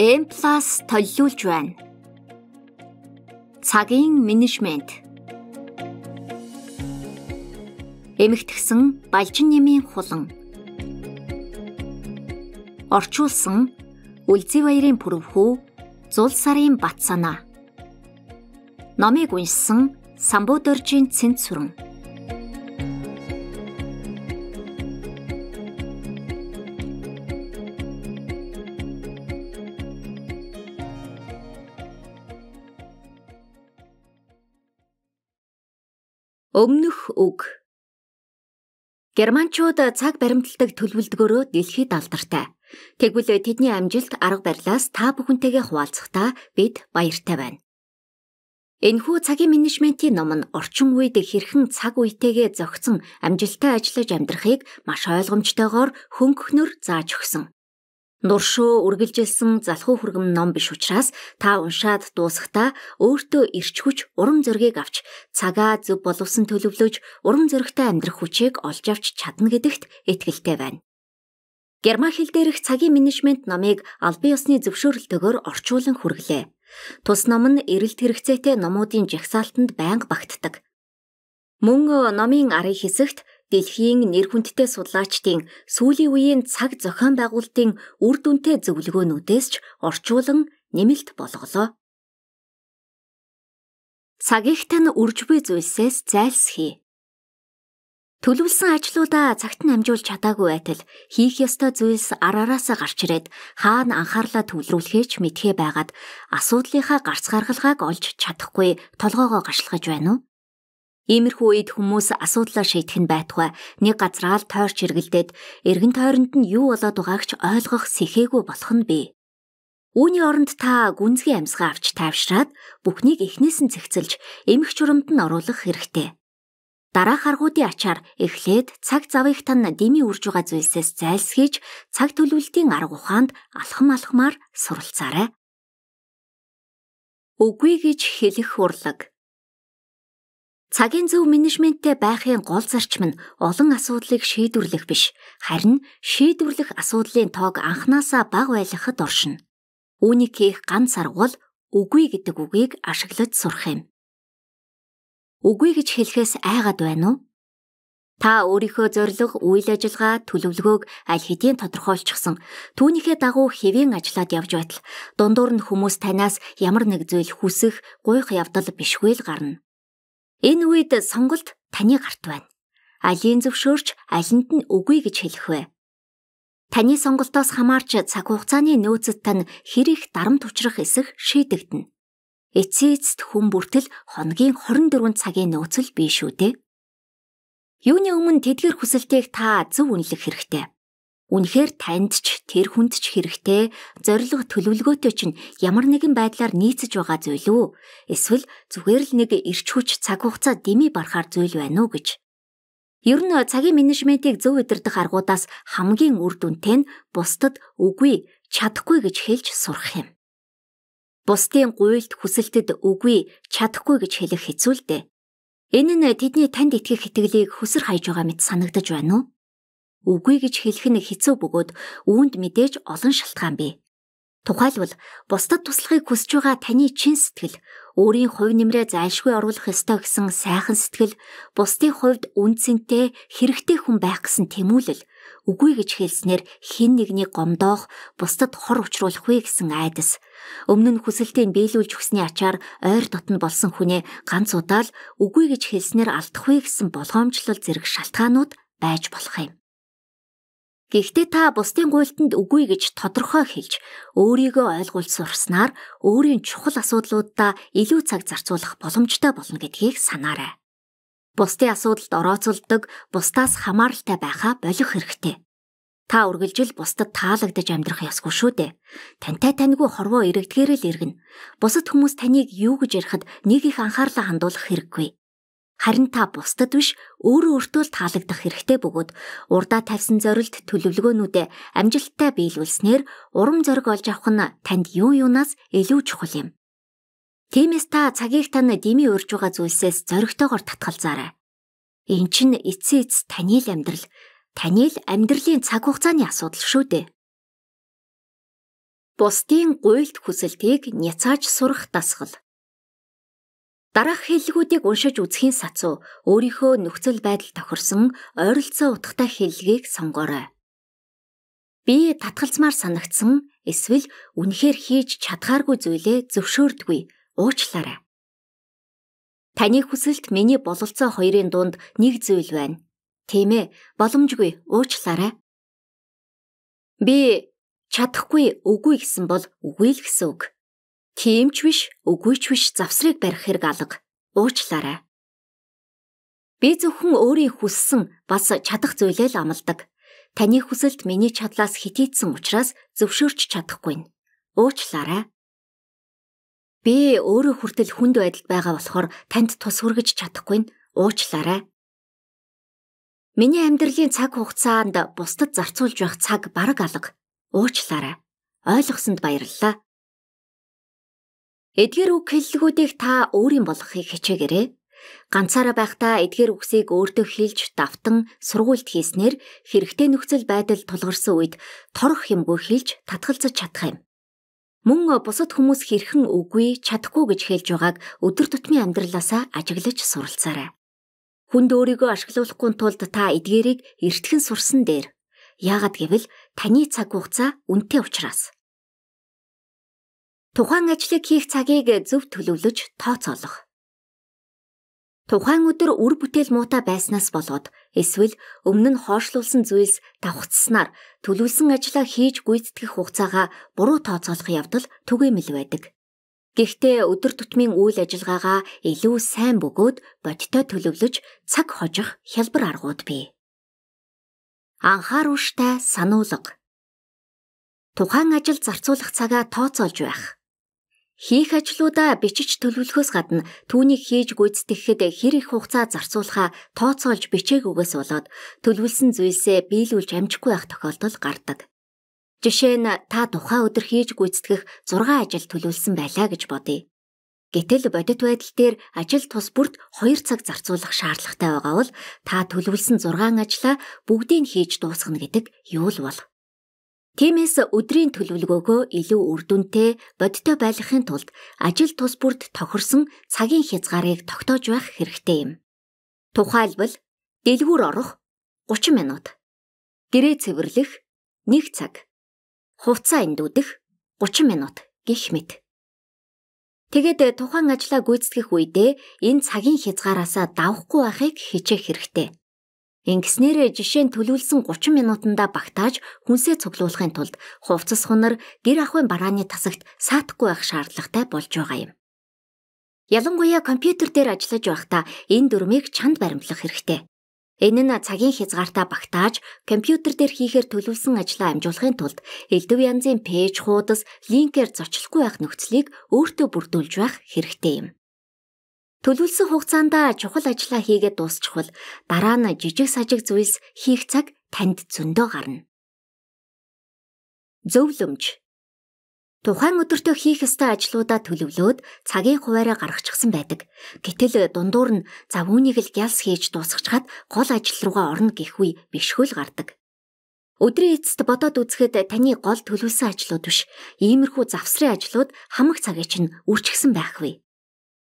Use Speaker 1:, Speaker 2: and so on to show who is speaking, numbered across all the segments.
Speaker 1: M+ толилуулж байна. Цагийн менежмент. Эмэгтгсэн балжин нэмийн хулан. Орчуулсан Үлзий баярын пүрвхүү Зул сарын бат санаа. Номыг уншсан Самбуудөржийн Цэнт сүрэн. Өмнөх үг. Германчууд цаг баримталдаг төлөвлөдгөөрөө дэлхийд алдартай. Тэгвэл тэдний амжилт арга барилаас та бүхэнтэйгээ хуваалцахдаа бид баяртай байна. Энэхүү цагийн менежментийн ном нь орчин үед хэрхэн цаг үетэйгээ зохицон амжилттай ажиллаж амьдрахыг маш ойлгомжтойгоор хөнгөхнөр зааж өгсөн. Нуршөө үргэлжилсэн залхуу хүргэм ном биш учраас та уншаад дуусахдаа өөртөө ирч хүч урам зориг авч цагаа зөв боловсон төлөвлөж урам зоригтой амьдрах хүчийг олж авч чадна гэдэгт итгэлтэй байна. Герман хэл дээрх цагийн менежмент номыг албан ёсны зөвшөөрлөлтөөр орчуулан хүргэлээ. Тус ном нь эрэлт хэрэгцээтэй номуудын жагсаалтанд байнга багтдаг. Мөн э, номын арын хэсэгт дэлхийн нэр хүндтэй судлаачдын сүүлийн үеийн цаг зохион байгуулалтын үр дүнтэй зөвлөгөөнүүдээс ч орчуулан нэмэлт болголоо. Цагийх тань үрж буй зүйлсээс зайлсхий. Төлөвлөсөн ажлуудаа цагт нь амжуулж чадаагүй байтал хийх ёстой зүйлс араараасаа гарч ирээд хаана анхаарлаа төвлөрүүлэхээ ч мэдхээ байгаад асуудлынхаа гарц гаргалгааг олж чадахгүй толгоогоо гашлахж байна уу? Иймэрхүү үед хүмүүс асуудлаа шийдэх нь байтугай нэг газраа л тойрч эргэлдээд эргэн тойронд нь юу болоод байгааг ч ойлгох сэхээгүй болох нь бий. Үүний оронд та гүнзгий амьсгаа авч тайвшраад бүхнийг эхнээс нь цэгцэлж эмх чурамд нь оруулах хэрэгтэй. Дараах аргуудын ачаар эхлээд цаг завыг тань дими үрж байгаа зүйлсээс зайлсхийж цаг төлөвлөлтийн арга ухаанд алхам алхмаар суралцаарай. Үгүй гэж хэлэх урлаг Цагийн зөв менежменттэй байхын гол зарчим нь олон асуудлыг шийдвэрлэх биш, харин шийдвэрлэх асуудлын тоог анханасаа бага байлгахад оршин. Үүнийг хийх ганц арга бол үгүй гэдэг үгийг ашиглаж сурах юм. Үгүй гэж хэлэхээс айгаад байна уу? Та өөрийнхөө зорилго, үйл ажиллагаа, төлөвлөгөөг аль хэдийн тодорхойлчихсон. Түүнийхээ дагуу хэвийн ажиллаад явж байтал дундуур нь хүмүүс танаас ямар нэг зүйл хүсэх, гуйх явдал бишгүй л гарна. Энэ үед сонголт таны гарт байна. Алийн зөвшөөрч алинд нь үгүй гэж хэлэх вэ? Таны сонголтоос хамаарч цаг хугацааны нөөцөд тань хэрэг дарамт учрах эсэх шийдэгдэнэ. Эцээ эцэст хүн бүртэл хоногийн 24 цагийн нөөцөл биш үү те? Юуны өмнө тэдгэр хүсэлтийг та зөв үнэлэх хэрэгтэй. Үнэхээр танд ч тэр хүнд ч хэрэгтэй зориг төлөвлөгөөтэй чинь ямар нэгэн байдлаар нийцэж байгаа зүйл үү? Эсвэл зүгээр л нэг эрч хүч цаг хугацаа дэмий барахаар зүйл байна уу гэж. Ер нь цагийн менежментийг зөв удирдах аргуудаас хамгийн үр дүнтэй нь бусдад үгүй, чадахгүй гэж хэлж сурах юм. Бусдын гуйлд хүсэлтэд үгүй, чадахгүй гэж хэлэх хэцүү л дээ. Энэ нь тэдний танд итгэх итгэлийг хөсөр хайж байгаа мэт санагдаж байна уу? үгүй гэж хэлэх нь хэцүү бөгөөд үүнд мэдээж олон шалтгаан бий. Тухайлбал бусдад туслахыг хүсэж байгаа таны чин сэтгэл, өөрийн хувь нэмрээ зайлшгүй оруулах ёстой гэсэн сайхан сэтгэл, бусдын хувьд үнцэнтэй хэрэгтэй хүн байх гэсэн тэмүүлэл, үгүй гэж хэлснээр хин нэгнийг гомдоох, бусдад хор учруулах вэ гэсэн айдас. Өмнө нь хүсэлтийг биелүүлж өгсний ачаар ойр дотн болсон хүнээ ганц удаал үгүй гэж хэлснээр алдах вэ гэсэн болгоомжлол зэрэг шалтгаанууд байж болох юм. Гэхдээ та бусдын гуйлтанд үгүй гэж тодорхой хэлж, өөрийгөө ойлгуулж сурснаар өөрийн чухал асуудлуудаа илүү цаг зарцуулах боломжтой болно гэдгийг санаарай. Бусдын асуудалд орооцолдог, бусдаас хамааралтай байхаа болох хэрэгтэй. Та үргэлжил бусдад таалагдж амьдрах ёсгүй шүү дээ. Тантай таньгүй хорвоо иргэдгээр л иргэн. Бусад хүмүүс таныг юу гэж ярихад нэг их анхаарлаа хандуулах хэрэггүй. Харин та бусдад биш өөрөө өөртөө л таалагдах хэрэгтэй бөгөөд урдаа тавьсан зорилт төлөвлөгөөнүүдээ амжилттай биелүүлснээр урам зориг олж авах нь танд юу юунаас илүү чухал юм. Тиймээс та цагийг тань дими урьж байгаа зүйлсээс зоригтойгоор татгалзаарай. Эн чинь эцээ эц таны л амьдрал, таны л амьдралын цаг хугацааны асуудал шүү дээ. Бусдын гуйлд хүсэлтийг няцааж сурах дасгал Дараах хэллэгүүдийг уншиж үзэхийн сацуу өөрийнхөө нөхцөл байдал тохирсон ойролцоо утгатай хэллэгийг сонгоорой. Би татгалзмаар санагдсан эсвэл үнэхээр хийж чадхааргүй зүйлээ зөвшөөрдгүй уучлаарай. Таны хүсэлт миний бололцоо хоёрын дунд нэг зүйл байна. Тийм ээ, боломжгүй уучлаарай. Би чадахгүй үгүй гэсэн бол үгүй л гэсэн үг. Тийм ч биш, үгүй ч биш завсрыг барих хэрэг алга. Уучлаарай. Би зөвхөн өөрийн хүссэн бас чадах зүйлээ л амладаг. Таны хүсэлт миний чадлаас хэтийдсэн учраас зөвшөөрч чадахгүй нь. Уучлаарай. Би өөрөө хүртэл хүнд байдалд байгаа болохоор танд тус хүргэж чадахгүй нь. Уучлаарай. Миний амьдралын цаг хугацаанд бусдад зарцуулж байх цаг бараг алга. Уучлаарай. Ойлгосонд баярлалаа. Эдгээр үг хэллэгүүдийг та өөрийн болгохыг хичээгээрэй. Ганцаараа байхдаа эдгээр үгсийг өөртөө хэлж давтан сургуульд хийснээр хэрэгтэй нөхцөл байдал тулгарсан үед торох юмгүй хэлж татгалзаж чадах юм. Мөн бусад хүмүүс хэрхэн үгүй чадахгүй гэж хэлж байгааг өдөр тутмын амьдралаасаа ажиглаж суралцаарай. Хүнд өөрийгөө ашиглуулахгүй тулд та эдгээрийг эртхэн сурсан дээр яагаад гэвэл таны цаг хугацаа үнэтэй учраас Тухайн ажлыг хийх цагийг зөв төлөвлөж тооцоолох. Тухайн өдөр үр бүтээл муутай байснаас болоод эсвэл өмнө нь хоошлуулсан зүйлс давхцснаар төлөвлөсөн ажлаа хийж гүйцэтгэх хугацаагаа буруу тооцоолох явдал түгээмэл байдаг. Гэхдээ өдөр тутмын үйл ажиллагаагаа илүү сайн бөгөөд бодиттой төлөвлөж цаг хожих хялбар аргууд бий. Анхааруулжтай сануулга. Тухайн ажил зарцуулах цагаа тооцоолж байх. Хийх ажлуудаа бичиж төлөвлөхөөс гадна түүнийг хийж гүйцэтгэхэд хэр их хугацаа зарцуулахаа тооцоолж бичээг өгөөс болоод төлөвлөсөн зүйлсээ биелүүлж амжихгүй байх тохиолдол гардаг. Жишээ нь та тухайн өдөр хийж гүйцэтгэх 6 ажил төлөвлөсөн байлаа гэж бодъё. Гэтэл бодит байдал дээр ажил тус бүрт 2 цаг зарцуулах шаардлагатай байгаа бол та төлөвлөсөн 6 ажлаа бүгдийг нь хийж дуусгана гэдэг юу л болох Тиймээс өдрийн төлөвлөгөөгөө илүү үр дүнтэй, бодиттой байлгахын тулд ажил тус бүрт тохирсон цагийн хязгаарыг тогтоож байх хэрэгтэй юм. Тухайлбал дэлгүүр орох 30 минут, гэрээ цэвэрлэх 1 цаг, хувцас эндүүдэх 30 минут гэх мэт. Тэгээд тухайн ажлаа гүйцэтгэх үедээ энэ цагийн хязгаараас давахгүй байхыг хичээх хэрэгтэй. Ингэснээрээ жишээ нь төлөвлөсөн 30 минутанда багтааж хүнсээ цуглуулахын тулд хувцас хунар гэр ахуйн барааны тасагт саатахгүй байх шаардлагатай болж байгаа юм. Ялангуяа компьютер дээр ажиллаж байхдаа энэ дүрмийг чанд баримтлах хэрэгтэй. Энэ нь цагийн хязгаартаа багтааж, компьютер дээр хийхээр төлөвлөсөн ажлаа амжуулахын тулд элдв янзын пэйж хуудас, линкээр зочлохгүй байх нөхцөлийг өөртөө бүрдүүлж байх хэрэгтэй юм. Төлөвлөсөн хугацаанд чухал ажлаа хийгээд дуусчихвал дараа нь жижиг сажиг зүйлс хийх цаг танд зөндөө гарна. Зөвлөмж Тухайн өдөртөө хийх ёстой ажлуудаа төлөвлөөд цагийн хуваараа гаргачихсан байдаг. Гэтэл дундуур нь зав үүнийг л гялс хийж дуусгачаад гол ажил руугаа орно гэхгүй бишгүүл гардаг. Өдрийн эцэст бодоод үзэхэд таны гол төлөвлөсөн ажлууд биш, иймэрхүү завсрын ажлууд хамаг цагийн чинь үрчгсэн байхгүй.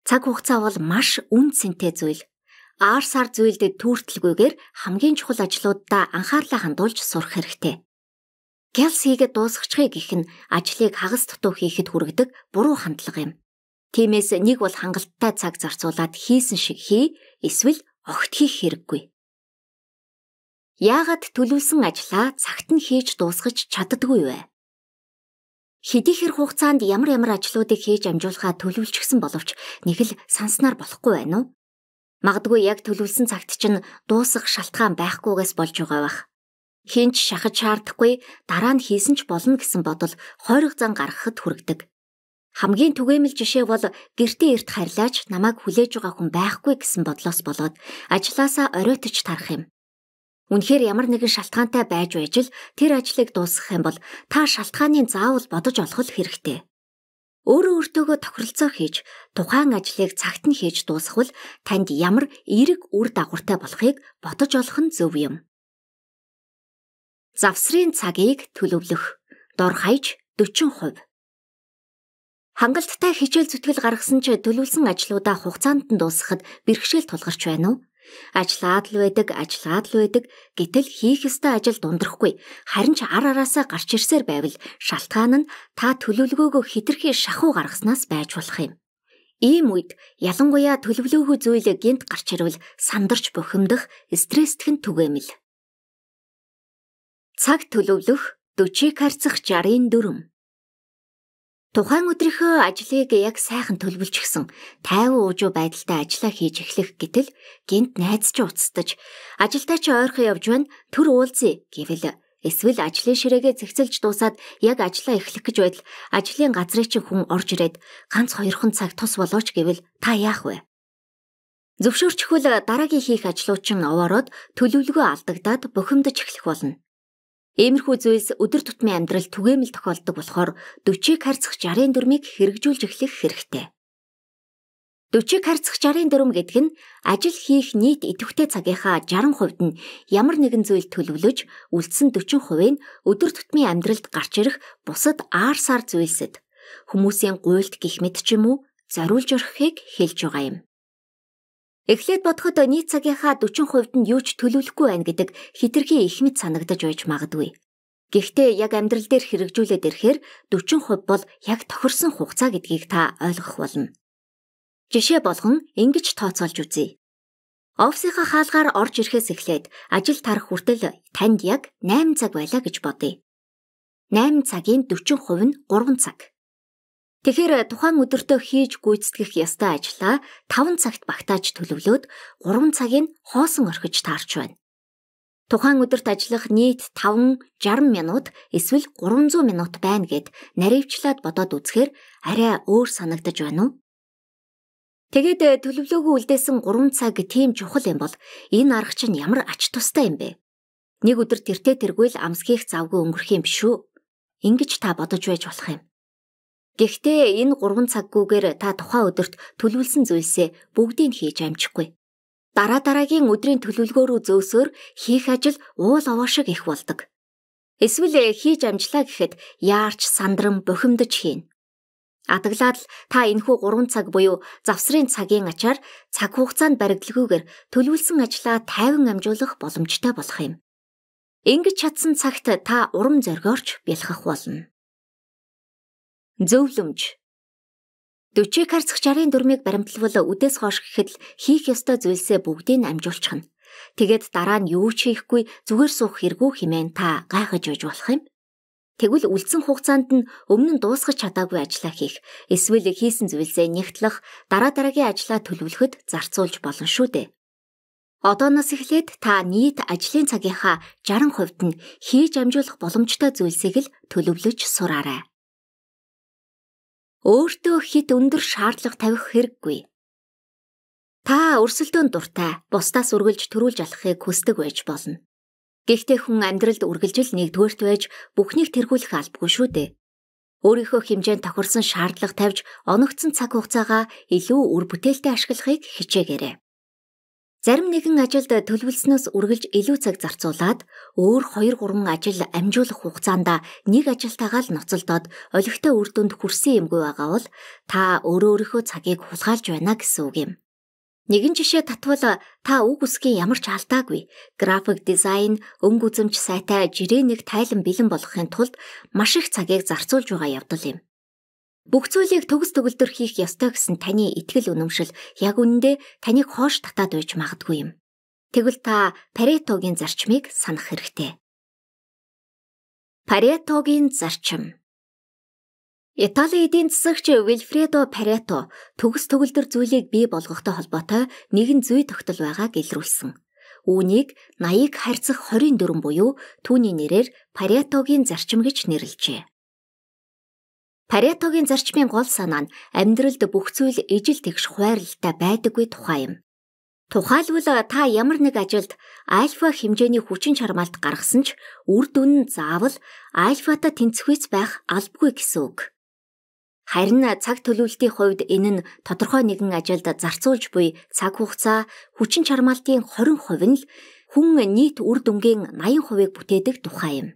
Speaker 1: Цаг хугацаа бол маш үн цэнтэй зүйл. Аар сар зүйлдэд түүртэлгүйгээр хамгийн чухал ажлуудаа анхаарлаа хандуулж сурах хэрэгтэй. Келсигээ дуусгачихыг гэх нь ажлыг хагас дутуу хийхэд хүргэдэг буруу хандлага юм. Тиймээс нэг бол хангалттай цаг зарцуулаад хийсэн шиг хий, эсвэл огт хийх хэрэггүй. Яагаад төлөвлөсөн ажлаа цагт нь хийж дуусгаж чаддгүй вэ? хэдийхэр хугацаанд ямар ямар ажлуудыг хийж амжуулахаа төлөвлөчихсөн боловч нэг л санснаар болохгүй байна уу? Магдгүй яг төлөвлөсөн цагт чинь дуусах шалтгаан байхгүйгээс болж байгаа бах. Хинч шахаж шаардахгүй дараа нь хийсэн ч болно гэсэн бодол хойрог зан гаргахад хүргэдэг. Хамгийн түгээмэл жишээ бол гэртээ эрт харьлаач намайг хүлээж байгаа хүн байхгүй гэсэн бодлоос болоод ажилласаа оройтож тарах юм. Үнэхээр ямар нэгэн шалтгаантай байж байж л тэр ажлыг дуусгах юм бол та шалтгааны заавал бодож олох хэрэгтэй. Өөрөө өөртөөгөө тохиролцоо хийж, тухайн ажлыг цагт нь хийж дуусгавал танд ямар эерэг үр дагавартай болохыг бодож олох нь зөв юм. Завсрын цагийг төлөвлөх. Дор хаяж 40%. Хангалттай хичээл зүтгэл гаргасан ч төлөвлөсөн ажлуудаа хугацаанд нь дуусгахад бэрхшээл тулгарч байна уу? Ажлаад л байдаг, ажлаад л байдаг гэтэл хийх ёстой ажил дундрахгүй. Харин ч ар араасаа гарч ирсээр байвал шалтгаан нь та төлөвлөгөөгөө хитрхи шахуу гаргаснаас байж болох юм. Ийм үед ялангуяа төлөвлөөгөө зүйлээ гинт гарч ирвэл сандарч бухимдах, стресстхэн түгээмэл. Цаг төлөвлөх 40 харцах 60-ын дүрм. Тухайн өдрийнхөө ажлыг яг сайхан төлөвлөчихсөн тайван уужуу байдалтай ажиллаа хийж эхлэх гэтэл гинт найз чи уцтаж ажилдаа чи ойрхон явж байна төр уулзъя гэвэл эсвэл ажлын ширээгээ цэгцэлж дуусаад яг ажлаа эхлэх гэж байтал ажлын газрыг чи хүн орж ирээд ганц хоёрхон цаг тус болооч гэвэл та яах вэ? Зөвшөөрчихвөл дараагийн хийх ажлууд чинь овоороод төлөвлөгөө алдагдаад бухимдаж эхлэх болно. Иймэрхүү зүйлс өдөр тутмын амьдрал түгээмэл тохиолддог болохоор 40-ийг харьцах 60-ын дүрмийг хэрэгжүүлж эхлэх хэрэгтэй. 40-ийг харьцах 60-ын дүрм гэдэг нь ажил хийх нийт идэвхтэй цагийнхаа 60% нь ямар нэгэн зүйл төлөвлөж, үлдсэн 40% нь өдөр тутмын амьдралд гарч ирэх бусад аар сар зүйлсэд хүмүүсийн гуйлт гих мэт ч юм уу зориулж орхихыг хэлж байгаа юм. Эхлээд бодоход нийт цагийнхаа 40% нь юу ч төлөвлөхгүй байна гэдэг хитрхи ихмит санагдаж байж магадгүй. Гэхдээ яг амьдрал дээр хэрэгжүүлээд ирэхээр 40% бол яг тохирсон хугацаа гэдгийг та ойлгох болно. Жишээ болгон ингэж тооцоолж үзье. Офсийнхаа хаалгаар орж ирэхээс эхлээд ажил тарах хүртэл танд яг 8 цаг байлаа гэж бодъё. 8 цагийн 40% нь 3 цаг. Тэгэхээр тухайн өдөртөө хийж гүйцэтгэх ёстой ажлаа 5 цагт багтааж төлөвлөөд 3 цагийг хоосон орхиж таарч байна. Тухайн өдөрт ажиллах нийт 5 60 минут эсвэл 300 минут байна гэд наривчлаад бодоод үзэхээр арай өөр санагдаж байна уу? Тэгээд төлөвлөөгөө үлдээсэн 3 цаг тийм чухал юм бол энэ арга чинь ямар ач тустай юм бэ? Нэг өдөр тэртээ тэргүй л амсгийх завгүй өнгөрөх юм биш үү? Ингиж та бодож байж болох юм. Гэхдээ энэ 3 цаггүйгээр та тухайн өдөрт төлөвлөсөн зүйлсээ бүгдийг нь хийж амжихгүй. Дараа дараагийн өдрийн төлөвлөгөө рүү зөөсөөр хийх ажил уул овоо шиг их болдог. Эсвэл хийж амжлаа гэхэд яарч сандран бухимдаж хийн. Адаглаад л та энэхүү 3 цаг буюу завсрын цагийн ачаар цаг хугацаанд баригдалгүйгээр төлөвлөсөн ажлаа тайван амжуулах боломжтой болох юм. Ингэж чадсан цагт та урам зоригоорч бэлхэх болно. Зөвлөмж 40 харцах 64-ыг баримтлавал үдээс хойш гэхэд л хийх ёстой зүйлсээ бүгдийг амжуулчихна. Тэгээд дараа нь юу ч хийхгүй зүгээр суух хэрэггүй хэмээн та гайхаж үйж болох юм. Тэгвэл үлдсэн хугацаанд нь өмнө нь дуусгаж чадаагүй ажлаа хийх, эсвэл хийсэн зүйлсээ нягтлах, дараа дараагийн ажлаа төлөвлөхөд зарцуулж болно шүү дээ. Одооноос эхлээд та нийт ажлын цагийнхаа 60% нь хийж амжуулах боломжтой зүйлсийг л төлөвлөж сураарай өөртөө хит өндөр шаардлага тавих хэрэггүй. Та өрсөлдөөн дуртай, бусдаас үргэлж төрүүлж алахыг хүсдэг байж болно. Гэхдээ хүн амьдралд үргэлжил нэгдүгээрт байж бүхнийг тэргүүлэх албагүй шүү дээ. Өөрийнхөө хэмжээнд тохирсон шаардлага тавьж, оногдсон цаг хугацаагаа илүү үр бүтээлтэй ашиглахыг хичээгээрэй. Зарим нэгэн ажилд төлөвлөснөөс үргэлж илүү цаг зарцуулаад өөр 2 3 ажил амжуулах хугацаанд нэг ажилтаагаа л ноцолдоод олигтой үр дүнд хүрсэн юмгүй байгаа бол та өөрөө өөрийнхөө цагийг хулгайлж байна гэсэн үг юм. Нэгэн жишээ татвал та үг үсгийн ямар ч алдаагүй график дизайн, өнгө үзэмж сайтай жирээ нэг тайлан бэлэн болгохын тулд маш их цагийг зарцуулж байгаа явдал юм. Бүх зүйлийг төгс төгөлдөр хийх ёстой гэсэн таны итгэл үнэмшил яг үнэндээ таныг хоош татаад байж магадгүй юм. Тэгвэл та Паретогийн зарчмыг санах хэрэгтэй. Паретогийн зарчим Италийн эдийн засагч Вильфредо Парето төгс төгөлдөр зүйлийг бий болгохтой холбоотой нэгэн зүй тогтол байгааг илрүүлсэн. Үүнийг 80-ыг харьцах 24 буюу түүний нэрээр Паретогийн зарчим гэж нэрлэжээ. Паретогийн зарчмын гол санаа нь амьдралд бүх зүйл ижил тэгш хуваарлалтай байдаггүй тухай юм. Тухайлбал та ямар нэг ажилд альфа хэмжээний хүчин чармаалт гаргасан ч үр дүн нь заавал альфатай тэнцвэц байх албагүй гэсэн үг. Харин цаг төлөвлөлтийн хувьд энэ нь тодорхой нэгэн ажилд зарцуулж буй цаг хугацаа хүчин чармаалтын 20% нь л хүн нийт үр дүнгийн 80%-ийг бүтээдэг тухай юм.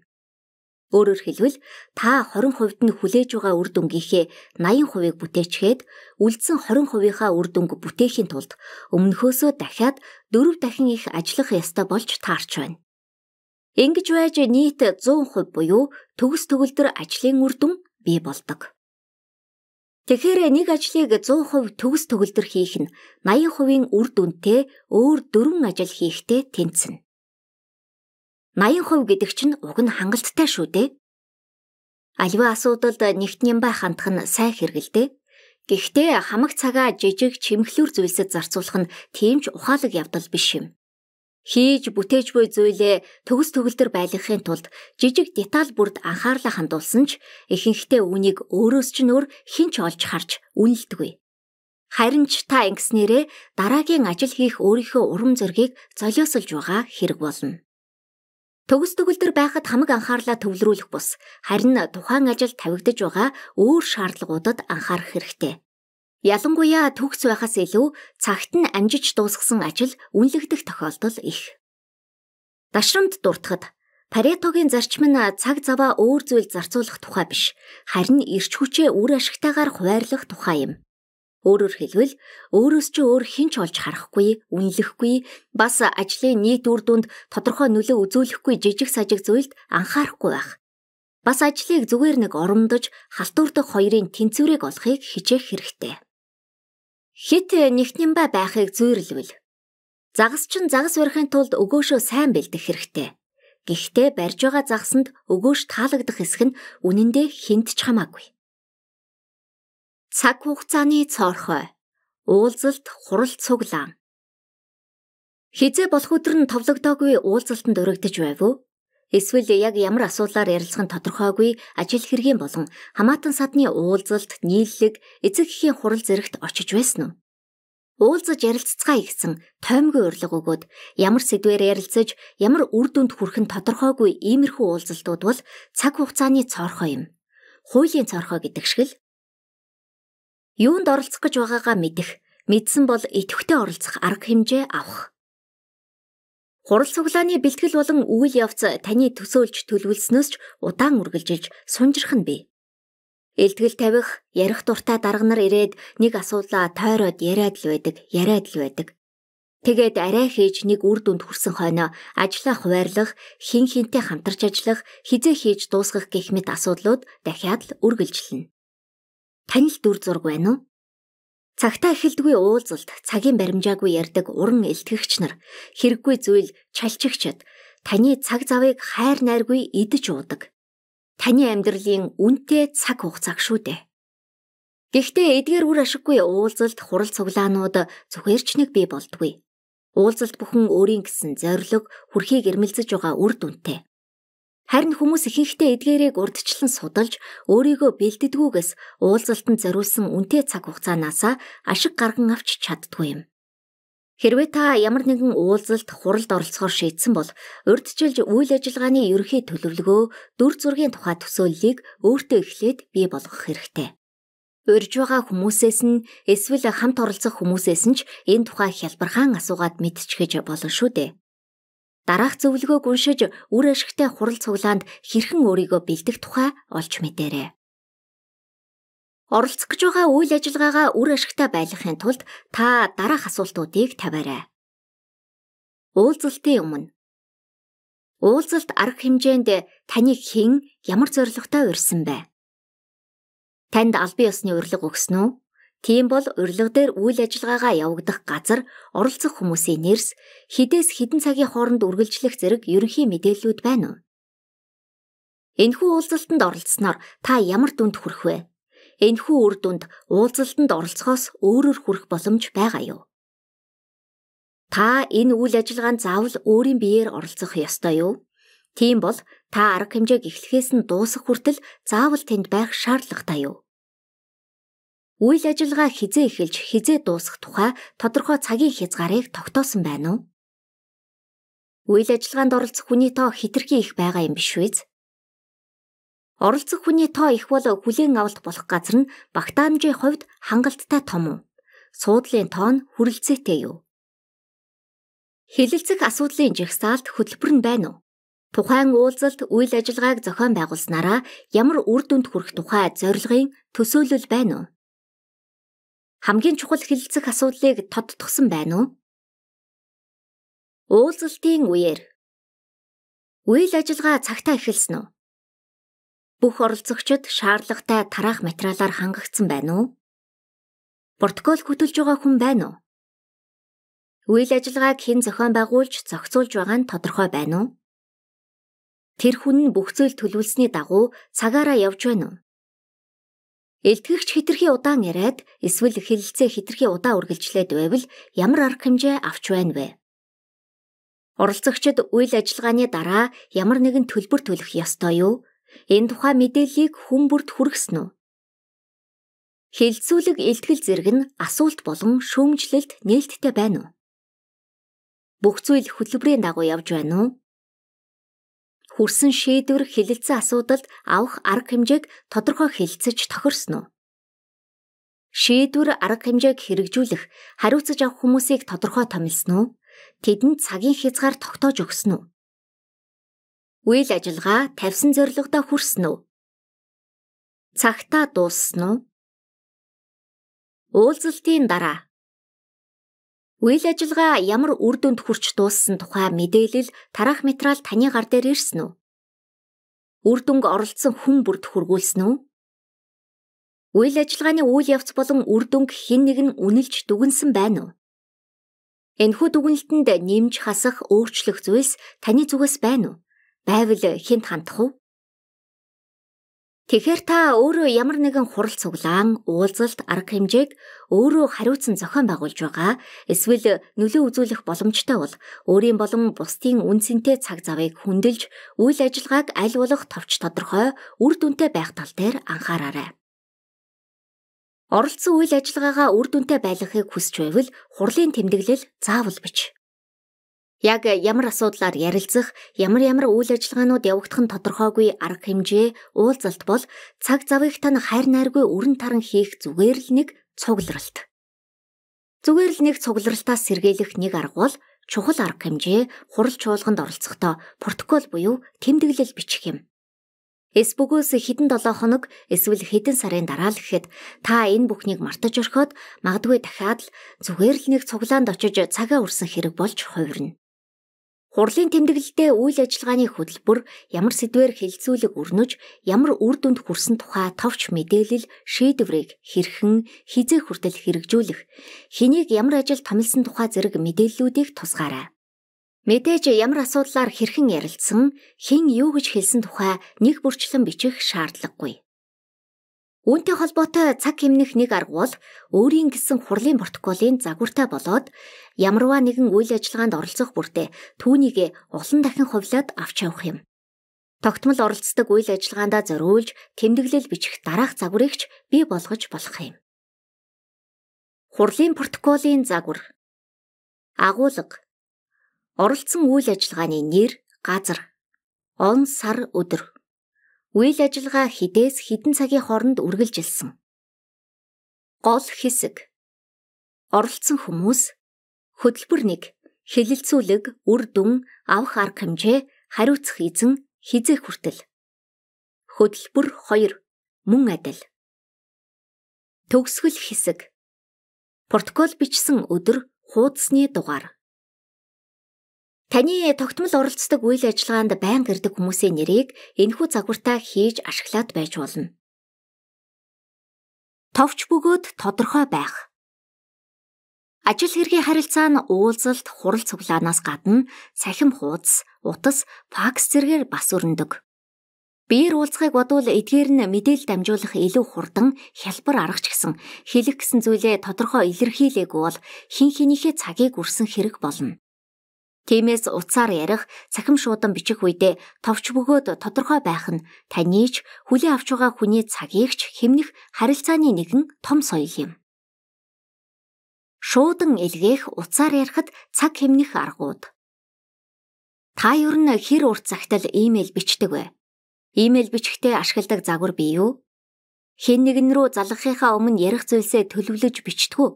Speaker 1: Өөрөөр хэлбэл та 20% нь хүлээж байгаа үр дүнгийнхээ 80%-ийг бүтээчгээд үлдсэн 20%-ийнхаа үр дүнг бүтээхийн тулд өмнөхөөсөө дахиад 4 дахин их ажиллах ёстой болж таарч байна. Ингэж байж нийт 100% буюу төгс төгөлдөр ажлын үр дүн бий болдог. Тэгэхээр нэг ажлыг 100% төгс төгөлдөр хийх нь 80%-ийн үр дүнтэй өөр дөрвөн ажил хийхтэй тэнцэнэ. 80% гэдэг чинь уг нь хангалттай шүү дээ. Аливаа асуудалд нэгтнэн бай хандх нь сайн хэрэгэлдэ. Гэхдээ хамаг цагаа жижиг чимхлүүр зүйлсэд зарцуулах нь тийм ч ухаалаг явдал биш юм. Хийж бүтээж буй зүйлээ төгс төгөлдөр байлгахын тулд жижиг деталь бүрд анхаарлаа хандуулсан ч ихэнхдээ үнийг өөрөөс чинь өөр хэн ч олж харж үнэлдэггүй. Харин ч та ингэснээрээ дараагийн ажил хийх өөрийнхөө урам зоригийг золиослж байгаа хэрэг болно. Төгс төгөлдөр байхад хамаг анхаарлаа төвлөрүүлэх бус харин тухайн ажил тавигдж байгаа өөр шаардлагуудад анхаарах хэрэгтэй. Ялангуяа төгс байхаас илүү цагт нь амжиж дуусгасан ажил үнэлэгдэх тохиолдол их. Дашрамд дуртахад Паретогийн зарчим нь цаг заваа өөр зүйл зарцуулах тухай биш харин ирч хүчээ үр ашигтайгаар хуваарлах тухай юм. Өөрөөр хэлбэл өөрөөс чи өөр хинч олж харахгүй, үнэлэхгүй, бас ажлын нийт үр дүнд тодорхой нөлөө үзүүлэхгүй жижиг сажиг зүйлд анхаарахгүй байх. Бас ажлыг зүгээр нэг оромдож, халтуурдах хоёрын тэнцвэрийг олохыг хичээх хэрэгтэй. Хит нэгтнэмбай байхыг зүйрлвэл загас чин загас барихын тулд өгөөшөө сайн бэлдэх хэрэгтэй. Гэхдээ барьж байгаа загсанд өгөөш таалагдах хэсэг нь үнэндээ хинт ч хамаагүй. Цаг хугацааны цоорхой. Уулзалт хурал цуглаан. Хизээ болох өдөр нь товлогдоогүй уулзалтанд өргөдөж байв уу? Эсвэл яг ямар асуудлаар ярилцах нь тодорхойгүй ажил хэргийн болон хамаатан садны уулзалт, нийллэг, эцэг эхийн хурал зэрэгт очиж байсан уу? Уулзаж ярилццгаа ихсэн тоймгүй урилга өгөөд ямар сэдвээр ярилцаж, ямар үр дүнд хүрэх нь тодорхойгүй иймэрхүү уулзалтууд бол цаг хугацааны цоорхой юм. Хуулийн цоорхой гэдэг шиг л юунд оролцох гэж байгаагаа мэдэх, мэдсэн бол идэвхтэй оролцох арга хэмжээ авах. Хурал цуглааны бэлтгэл болон үйл явц таны төсөөлж төлөвлснөөс ч удаан үргэлжилж сунжирх нь бий. Илтгэл тавих, ярих дуртай дарга нар ирээд нэг асуулаа тойроод яриад л байдаг, яриад л байдаг. Тэгээд арай хийж нэг үр дүнд хүрсэн хойноо ажлаа хуваарлах, хин хинтэй хамтарч ажиллах, хизээ хийж дуусгах гэх мэт асуудлууд дахиад л үргэлжилнэ. Танил дүр зураг байна уу? Цагтаа эхэлдгүй уулзалт, цагийн баримжаагүй ярддаг уран элтгэгч нар, хэрэггүй зүйл чалчигчд таны цаг завыг хайр найргүй идэж уудаг. Таны амьдралын үнэтэй цаг хугацааг шүү дээ. Гэхдээ эдгээр үр ашиггүй уулзалт, хурал цуглаанууд зүгээр ч нэг бий болдгүй. Уулзалт бүхэн өөрийн гэсэн зориг, хүрхийг ирмэлзэж байгаа үр дүнтэй. Харин хүмүүс ихэнхдээ эдгээрийг урдчлан судалж, өөрийгөө бэлддэггүйгээс уулзалтанд зориулсан үнэтэй цаг хугацаанаасаа ашиг гарган авч чаддгүй юм. Хэрвээ та ямар нэгэн уулзалт хуралд оролцохоор шийдсэн бол урдчилж үйл ажиллагааны ерөнхий төлөвлөгөө, дүр зургийн тухай төсөөллийг өөртөө эхлээд бий болгох хэрэгтэй. Урьж байгаа хүмүүсээс нь эсвэл хамт оролцох хүмүүсээс нь ч энэ тухай хялбархан асуугаад мэдчихэж болно шүү дээ дараах зөвлөгөөг уншиж үр ашигтай хурал цуглаанд хэрхэн өөрийгөө бэлдэх тухай олж мэдээрэй. Оролцох гэж байгаа үйл ажиллагаагаа үр ашигтай байлгахын тулд та дараах асуултуудыг тавиарай. Уулзалтын өмнө Уулзалт арга хэмжээнд таны хэн ямар зорилготой урьсан бэ? Танд албан ёсны урилга өгсөн үү? Тийм бол урилга дээр үйл ажиллагаагаа явагдах газар, оролцох хүмүүсийн нэрс, хідээс хідэн цагийн хооронд үргэлжлэх зэрэг ерөнхий мэдээллүүд байна уу? Энэхүү уулзалтанд оролцсноор та ямар дүнд хүрэх вэ? Энэхүү үр дүнд уулзалтанд оролцохоос өөрөөр хүрэх боломж байгаа юу? Та энэ үйл ажиллагаанд заавал өөрийн биеэр оролцох ёстой юу? Тийм бол та арга хэмжээг эхлэхээс нь дуусах хүртэл заавал тэнд байх шаардлагатай юу? Үйл ажиллагаа хизээ эхэлж хизээ дуусах тухай тодорхой цагийн хязгаарыг тогтоосон байна уу? Үйл ажиллагаанд оролцох хүний тоо хэтэрхий их байгаа юм биш үү? Оролцох хүний тоо их бол хүлийн авалт болох газар нь багтаамжийн хувьд хангалттай том уу? Суудлын тоо нь хүрэлцээтэй юу? Хилэлцэх асуудлын жагсаалт хөтөлбөр нь байна уу? Тухайн уулзалт үйл ажиллагааг зохион байгуулснараа ямар үр дүнд хүрэх тухай зорилгын төсөөлөл байна уу? хамгийн чухал хилцэх асуудлыг тодтгсон байна уу? Уулзалтын үеэр үйл ажиллагаа цагтаа эхэлсэн үү? Бүх оролцогчид шаардлагатай тараах материалаар хангагдсан байна уу? Протокол хөтөлж байгаа хүн байна уу? Үйл ажиллагааг хэн зохион байгуулж, зохицуулж байгаа нь тодорхой байна уу? Тэр хүн нь бүх зүйл төлөвлөсний дагуу цагаараа явж байна уу? Элтгэгч хитрхи удаан яриад эсвэл хэлэлцээ хитрхи удаа үргэлжлээд байвал ямар арга хэмжээ авч байна вэ? Оролцогчид үйл ажиллагааны дараа ямар нэгэн төлбөр төлөх ёстой юу? Энэ тухай мэдээллийг хүн бүрт хүргэсэн үү? Хилцүүлэг илтгэл зэрэг нь асуулт болон шүүмжлэлд нээлттэй байна уу? Бүх зүйл хөтөлбөрийн дагуу явж байна уу? хүрсэн шийдвэр хилэлцэн асуудалд авах арга хэмжээг тодорхой хэлэлцэж тохирсон уу? Шийдвэр арга хэмжээг хэрэгжүүлэх, хариуцаж авах хүмүүсийг тодорхой томилсон уу? Тэдэнд цагийн хязгаар тогтоож өгсөн үү? Үйл ажиллагаа тавьсан зорилгодоо хүрсэн үү? Цагтаа дууссан уу? Уулзалтын дараа Үйл ажиллагаа ямар үр дүнд хүрч дууссан тухай мэдээлэл тарах материал таны гар дээр ирсэн үү? Үр дүнг оролцсон хүн бүрд хүргүүлсэн үү? Үйл ажиллагааны үйл явц болон үр дүнг хэн нэгэн үнэлж дүгнсэн байна уу? Энэхүү дүгнэлтэнд нэмж хасах, өөрчлөх зүйлс таны зүгээс байна уу? Байвал хинт хандах уу? Тэгэхээр та өөрөө ямар нэгэн хурал цуглаан, уулзалт, арга хэмжээг өөрөө хариуцсан зохион байгуулж байгаа эсвэл нөлөө үзүүлэх боломжтой бол өөрийн болон бусдын үнцэнтэй цаг завыг хөндлөж, үйл ажиллагааг аль болох товч тодорхой, үр дүнтэй байх тал дээр анхаараарай. Оролцсон үйл ажиллагаагаа үр дүнтэй байлгахыг хүсч байвал хурлын тэмдэглэл заавал бич. Яг ямар асуудлаар ярилцах, ямар ямар үйл ажиллагаанууд явагдах нь тодорхойгүй арга хэмжээ, уулзалт бол цаг завыг тань хайр найргүй өрн таран хийх зүгээр л нэг цугларалт. Зүгээр л нэг цугларалтаас сэргийлэх нэг арга бол чухал арга хэмжээ, хурал чуулганд оролцохдоо протокол буюу тэмдэглэл бичих юм. Эс бүгөөс хэдэн 7 хоног эсвэл хэдэн сарын дараа л гэхэд та энэ бүхнийг мартаж орхиод магадгүй дахиад л зүгээр л нэг цуглаанд очиж цагаа үрсэн хэрэг болж хувирна. Хурлын тэмдэглэлдээ үйл ажиллагааны хөтөлбөр ямар сэдвээр хилцүүлэг өрнөж, ямар үр дүнд хүрсэн тухай товч мэдээлэл шийдвэрийг хэрхэн хизээ хүртэл хэрэгжүүлэх, хэнийг ямар ажил томилсон тухай зэрэг мэдээллүүдийг тусгаарай. Мэдээж ямар асуудлаар хэрхэн ярилцсан, хэн юу гэж хэлсэн тухай нэг бүрчлэн бичих шаардлагагүй. Үүнтэй холбоотой цаг хэмнэх нэг арга бол өөрийн гэсэн хурлын протоколын загвартай болоод ямарваа нэгэн үйл ажиллагаанд оролцох бүртээ түүнийг олон дахин хувлаад авч явах юм. Тогтмол оролцдог үйл ажиллагаандаа зориулж тэмдэглэл бичих дараах загварыгч бий болгож болох юм. Хурлын протоколын загвар агуулга оролцсон үйл ажиллагааны нэр, газар, он, сар, өдөр Үйл ажиллагаа хідээс хідэн цагийн хооронд үргэлжилсэн. Гол хэсэг. Оролцсон хүмүүс хөтөлбөр 1 хилэлцүүлэг, үр дүн, авах арга хэмжээ, хариуцах эзэн, хизээ хүртэл. Хөтөлбөр 2 мөн адил. Төгсгөл хэсэг. Протокол бичсэн өдөр хуудасны дугаар Таны тогтмол оролцдог үйл ажиллагаанд байнга ирдэг хүмүүсийн нэрийг энэхүү загвартаа хийж ашиглаад байж болно. Товч бөгөөд тодорхой байх. Ажил хэргийн харилцаа нь уулзалт, хурал цуглаанаас гадна сахим хуудас, утас, факс зэргээр бас өрнөдөг. Биеэр уулзахыг бодвол эдгээр нь мэдээлэл дамжуулах илүү хурдан хялбар аргач гэсэн хэлэх гэсэн зүйлээ тодорхой илэрхийлээгүй бол хин хинийхээ цагийг үрсэн хэрэг болно. Тиймээс утсаар ярих, цахим шуудан бичих үедээ товч бөгөөд тодорхой байх нь таны ч хүлээ авч байгаа хүний цагийг ч хэмнэх харилцааны нэгэн том соёл юм. Шуудан илгээх утсаар ярихад цаг хэмнэх аргууд. Та ер нь хэр урт цагтл имэйл бичдэг вэ? Имэйл бичгтээ ашигладаг загвар бий юу? Хэн нэгэн рүү залгахынхаа өмнө ярих зүйлсээ төлөвлөж бичдэг үү?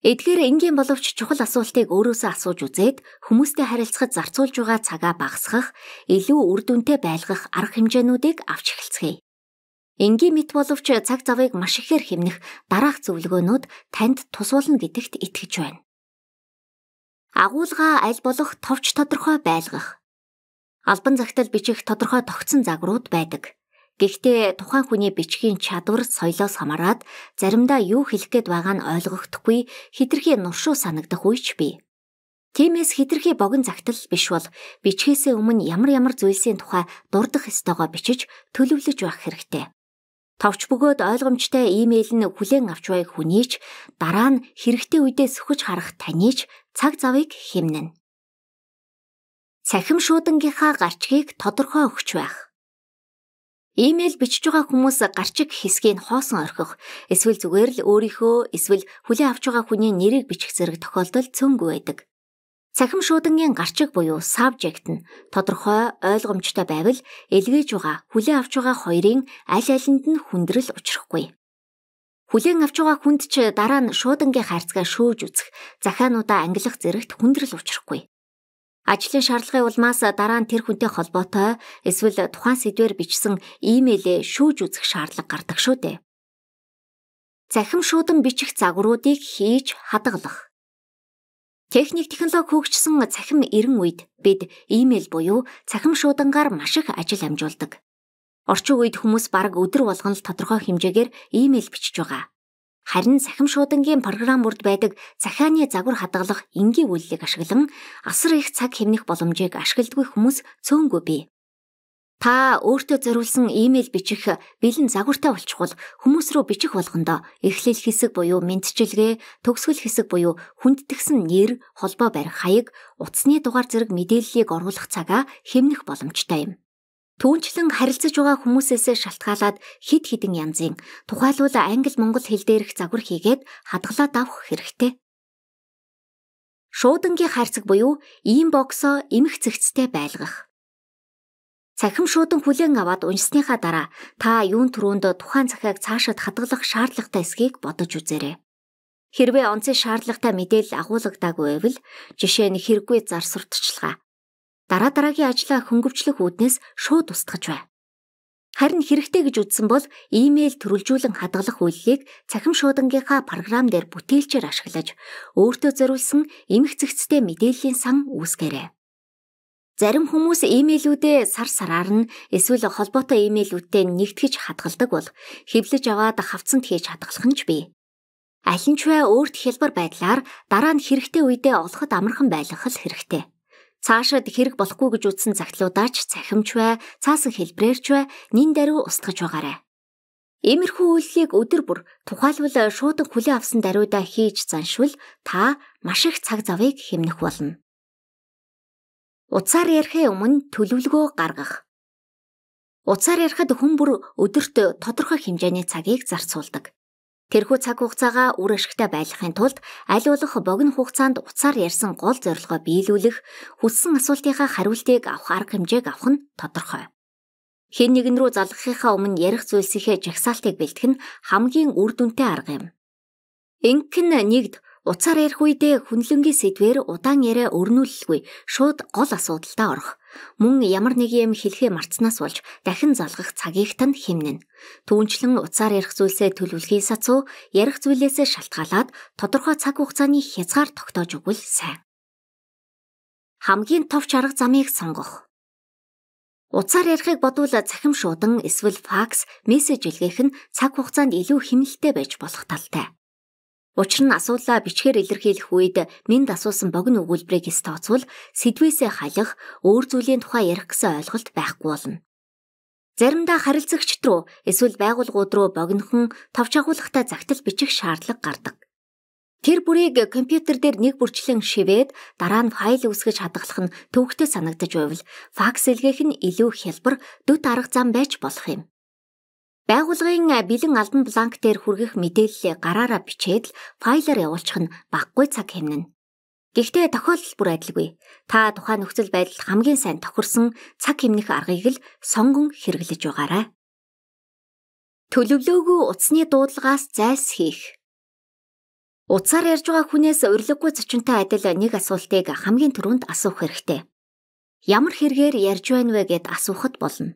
Speaker 1: Эдгээр энгийн боловч чухал асуултыг өөрөөсөө асууж үзээд хүмүүстэй харилцахад зарцуулж байгаа цагаа багасгах, илүү үр дүнтэй байлгах арга хэмжээнүүдийг авч эхэлцгээе. Энгийн мэт боловч цаг завыг маш ихээр хэмнэх дараах зөвлөгөөнүүд танд тусвална гэдэгт итгэж байна. Агуулгаа аль болох товч тодорхой байлгах. Албан загтал бичих тодорхой тогтсон загварууд байдаг. Гэхдээ тухайн хүний бичгийн чадвар, соёлоос хамаарат заримдаа юу хэлэх гээд байгаа нь ойлгогдохгүй хитрхи нуршуу санагдах үеч бий. Тиймээс хитрхи богино загтал биш бол бичгээсээ өмнө ямар ямар зүйлсийн тухай дурдах ёстойгоо бичиж төлөвлөж байх хэрэгтэй. Товч бөгөөд ойлгомжтой имэйл нь хүлээн авч байг хүнийч дараа нь хэрэгтэй үедээ сөхөж харах танийч цаг завыг хэмнэнэ. Цахим шуудангийн гарчгийг тодорхой өгч байх. Имэйл бичиж байгаа хүмүүс гарчиг хэсгийг хоосон орхих, эсвэл зүгээр л өөрийнхөө эсвэл хүлээн авч байгаа хүний нэрийг бичих зэрэг тохиолдол цөөнгүй байдаг. Цахим шуудангийн гарчиг буюу subject нь тодорхой ойлгомжтой байвал илгээж байгаа хүлээн авч байгаа хоёрын аль алинд нь хүндрэл учрахгүй. Хүлээн авч байгаа хүнд ч дараа нь шуудангийн харьцаа шөөж үзэх, захиануудаа ангилах зэрэгт хүндрэл учрахгүй. Ажлын шаардлагын улмаас дараа нь тэр хүнтэй холбоотой эсвэл тухайн сэдвээр бичсэн имэйлээ шүүж үзэх шаардлага гардаг шүү дээ. Захим шуудан бичих загваруудыг хийж хадгалах. Техник технологи хөгжсөн цахим 90 үед бид имэйл буюу цахим шуудангаар маш их ажил амжуулдаг. Орчин үед хүмүүс бараг өдөр болгон л тодорхой хэмжээгээр имэйл бичиж байгаа харин сахимшуудангийн програм бүрд байдаг захааны загвар хадгалах энгийн үйллийг ашиглан асар их цаг хэмнэх боломжийг ашигладгүй хүмүүс цөөнгүй бий. Та өөртөө зориулсан имэйл бичих бэлэн загвартай болчихвол хүмүүс рүү бичих болгондоо эхлэл хэсэг буюу мэдчилгээ, төгсгөл хэсэг буюу хүндэтгсэн нэр, холбоо барих хаяг, утасны дугаар зэрэг мэдээллийг оруулах цагаа хэмнэх боломжтой юм. Түүнчлэн харилцаж байгаа хүмүүсээс шалтгаалаад хид хідэн янзын тухайлбал англи монгол хэл дээрх загвар хийгээд хадгалаад авах хэрэгтэй. Шуудангийн харьцаг буюу ийм боксо эмх цэгцтэй байлгах. Цахим шуудан хүлэн аваад унсныхаа дараа та юун төрөнд тухайн захиаг цаашид хадгалах шаардлагатай эсэхийг бодож үзээрэй. Хэрвээ онцгийн шаардлагатай мэдээлэл агуулгадаагүй байвал жишээ нь хэрэггүй зар сурталчилгаа, дараа дараагийн ажлаа хөнгөвчлөх үүднээс шууд устгаж бай. Харин хэрэгтэй гэж үзсэн бол имэйл төрөлжүүлэн хадгалах үйллийг цахим шуудангийнхаа програм дээр бүтээлчээр ашиглаж өөртөө зориулсан эмх зэгцтэй мэдээллийн сан үүсгээрэй. Зарим хүмүүс имэйлүүдээ сар сараар нь эсвэл холбоотой имэйлүүдтэй нэгтгэж хадгалдаг бол хэвлэж аваад хавцанд хийж хадгалах нь ч бий. Аль нь ч вэ өөрт хэлбэр байдлаар дараа нь хэрэгтэй үедээ олоход амархан байлгах хэрэгтэй. Цаашид хэрэг болохгүй гэж үзсэн цагтлуудаа ч цахимч бай, цаасан хэлбрээрч бай, нин даруй устгаж байгаарэ. Иймэрхүү үйллийг өдөр бүр тухайлбал шуудан хүлээ авсан даруйдаа хийж заншвал та маш их цаг завыг хэмнэх болно. Уцаар ярихын өмнө төлөвлөгөө гаргах. Уцаар ярихад хүн бүр өдөрт тодорхой хэмжээний цагийг зарцуулдаг. Тэрхүү цаг хугацаагаа үр ашигтай байлгахын тулд аль болох богино хугацаанд утсаар ярьсан гол зорилгоо биелүүлэх, хүссэн асуултынхаа хариултыг авах арга хэмжээг авах нь тодорхой. Хэн нэгэн рүү залгахынхаа өмнө ярих зүйлсийнхээ жагсаалтыг бэлтгэх нь хамгийн үр дүнтэй арга юм. Ингэх нь нэгд утсаар ярих үедээ хүнлэнгийн сэдвээр удаан яриа өрнүүлэлгүй шууд гол асуудалтай орох. Мөн ямар нэг юм хэлхээ марцнаас болж дахин залгах цагийгт нь химнэн. Түүнчлэн утсаар ярих зүйлсээ төлөвлөхийн сацуу ярих зүйлээсээ шалтгаалаад тодорхой цаг хугацааны хязгаар тогтоож өгвөл сайн. Хамгийн товч арга замыг сонгох. Утсаар ярихыг бодвол цахим шуудан эсвэл факс, мессеж илгээх нь цаг хугацаанд илүү хэмнэлттэй байж болох талтай. Учир нь асуулаа бичгээр илэрхийлэх үед минд асуусан богино өгүүлбэрийг эс тооцвол сэдвээсээ халах, өөр зүйлийн тухай ярих гэсэн ойлголт байхгүй болно. Заримдаа харилцагчд руу эсвэл байгууллагууд руу богинохон товч агуулгатай загтал бичих шаардлага гардаг. Тэр бүрийг компьютер дээр нэг бүрчлэн шивээд дараа нь файл үсгэж хадгалах нь төвөгтэй санагдаж байвал факс илгээх нь илүү хялбар дүт арга зам байж болох юм. Байгууллагын бэлэн албан бланк дээр хүргэх мэдээллээ гараараа бичээд л файлаар явуулчих нь баггүй цаг хэмнэнэ. Гэхдээ тохиолдол бүр адилгүй. Та тухайн нөхцөл байдал хамгийн сайн тохирсон цаг хэмнэх аргыг л сонгон хэрэглэж байгаарай. Төлөвлөөгүй утасны дуудлагаас зайлс хийх. Утсаар ярьж байгаа хүнээс урилгагүй зочинтой адил нэг асуултыг хамгийн түрүүнд асуух хэрэгтэй. Ямар хэрэгээр ярьж байна вэ гэд асуухад болно.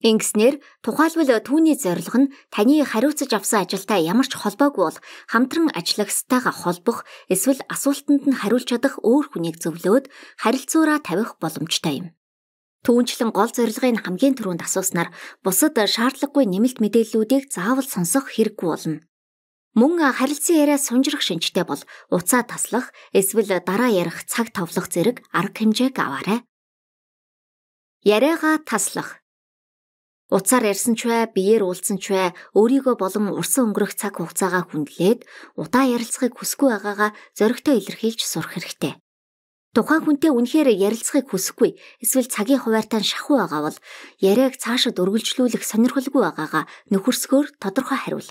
Speaker 1: Ингэснээр тухайлбал түүний зорилго нь таны хариуцж авсан ажилтай ямар ч холбоогүй бол хамтран ажиллахстайгаа холбох эсвэл асуултанд нь хариулж чадах өөр хүнийг зөвлөөд харилцаараа тавих боломжтой юм. Түүнчлэн гол зорилгын хамгийн түрүүнд асууснаар бусад шаардлагагүй нэмэлт мэдээллүүдийг заавал сонсох хэрэггүй болно. Мөн харилцан яриа сунжрах шинжтэй бол уцаа таслах эсвэл дараа ярих цаг товлох зэрэг арга хэмжээг аваарай. Яриагаа таслах Уцаар ярьсан ч вэ, биеэр уулзсан ч вэ, өөрийгөө болон урсан өнгөрөх цаг хугацаагаа хүндлээд удаа ярилцахыг хүсэхгүй байгаагаа зөрөгтэй илэрхийлж сурах хэрэгтэй. Тухайн хүнтэй үнэхээр ярилцахыг хүсэхгүй эсвэл цагийн хуваартаа шахуу байгаа бол яриаг цаашид өргөлжлүүлэх сонирхолгүй байгаагаа нөхөрсгөөр тодорхой хариул.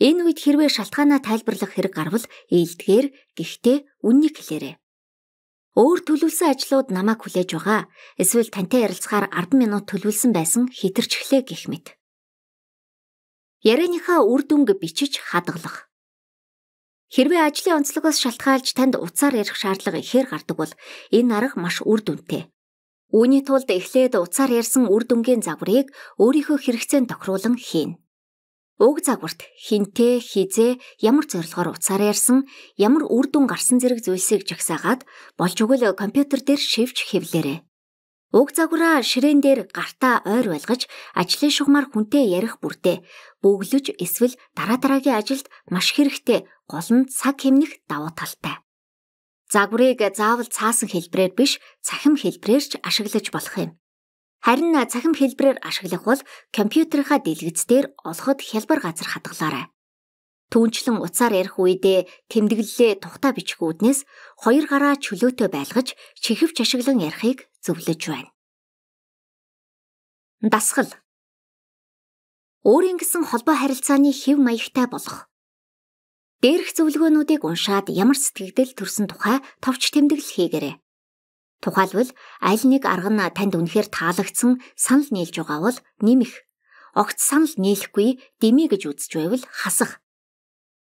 Speaker 1: Энэ үед хэрвээ шалтгаанаа тайлбарлах хэрэг гарвал ээлдгээр гэхдээ үннийг хэлээрэй. Өөр төлөвлөсөн ажлууд намайг хүлээж байгаа. Эсвэл тантай ярилцахаар 10 минут төлөвлөсөн байсан хитэрч эхлэе гэх мэт. Ярианыхаа үр дүнг бичиж хадгалах. Хэрвээ ажлын онцлогоос шалтгаалж танд утсаар ярих шаардлага ихээр гардаг бол энэ арга маш үр дүнтэй. Үүний тулд эхлээд утсаар ярьсан үр дүнгийн загварыг өөрийнхөө хэрэгцээнд тохируулан хийнэ. Уг загварт хинтээ, хизээ, ямар зорилгоор утсаар ярьсан, ямар үр дүн гарсан зэрэг зүйлсийг жагсаагаад болж өгөл компьютер дээр шивж хэвлээрээ. Уг загвараа ширээн дээр гартаа ойр байлгаж, ажлын шугамар хүнтэй ярих бүртээ бөглөж эсвэл дараа дараагийн ажилд маш хэрэгтэй гол нь цаг хэмнэх давуу талтай. Загварыг заавал цаасан хэлбрээр биш, цахим хэлбрээр ч ашиглаж болох юм. Харин цахим хэлбэрээр ашиглах бол компьютерийнхаа дэлгэц дээр олоход хялбар газар хадгалаарай. Түүнчлэн утсаар ярих үедээ тэмдэглэлээ тухтаа бичгүүднээс хоёр гараа чөлөөтэй байлгаж чихвч ашиглан ярихыг зөвлөж байна. Дасгал. Өөрийн гэсэн холбоо харилцааны хэв маягтай болох. Дээрх зөвлөгөөнүүдийг уншаад ямар сэтгэгдэл төрсөн тухай товч тэмдэглэл хийгээрэй. Тухайлбал аль нэг арга нь танд үнэхээр таалагдсан санал нийлж байгаа бол нэмэх. Огт санал нийлэхгүй дэмий гэж үзэж байвал хасах.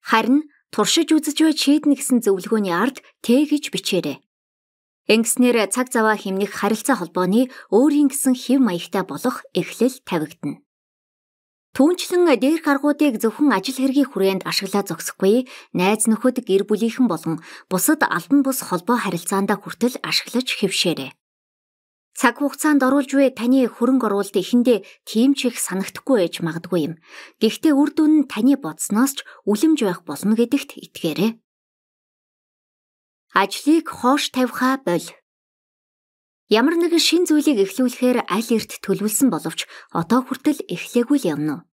Speaker 1: Харин туршиж үзэж бай шийднэ гэсэн зөвлөгөөний ард тэ гэж бичээрэй. Ингэснээр цаг заваа хэмнэх харилцаа холбооны өөрийн гэсэн хэв маягтай болох эхлэл тавигдана. Түүнчлэн дээрх аргуудыг зөвхөн ажил хэргийн хүрээнд ашиглаа зогсохгүй, найз нөхөд, гэр бүлийнхэн болон бусад албан бус холбоо харилцаанд хүртэл ашиглаж хэвшээрэй. Цаг хугацаанд оруулж буй таны хөрөнгө оруулалт эхэндээ тийм ч их санагдахгүй байж магадгүй юм. Гэхдээ үр дүн нь таны бодсноос ч үлэмж байх болно гэдэгт итгээрэй. Ажлыг хоош тавихаа боль. Ямар нэгэн шин зүйлийг эхлүүлэхээр аль эрт төлөвлөсөн боловч одоо хүртэл эхлээгүй л явна уу?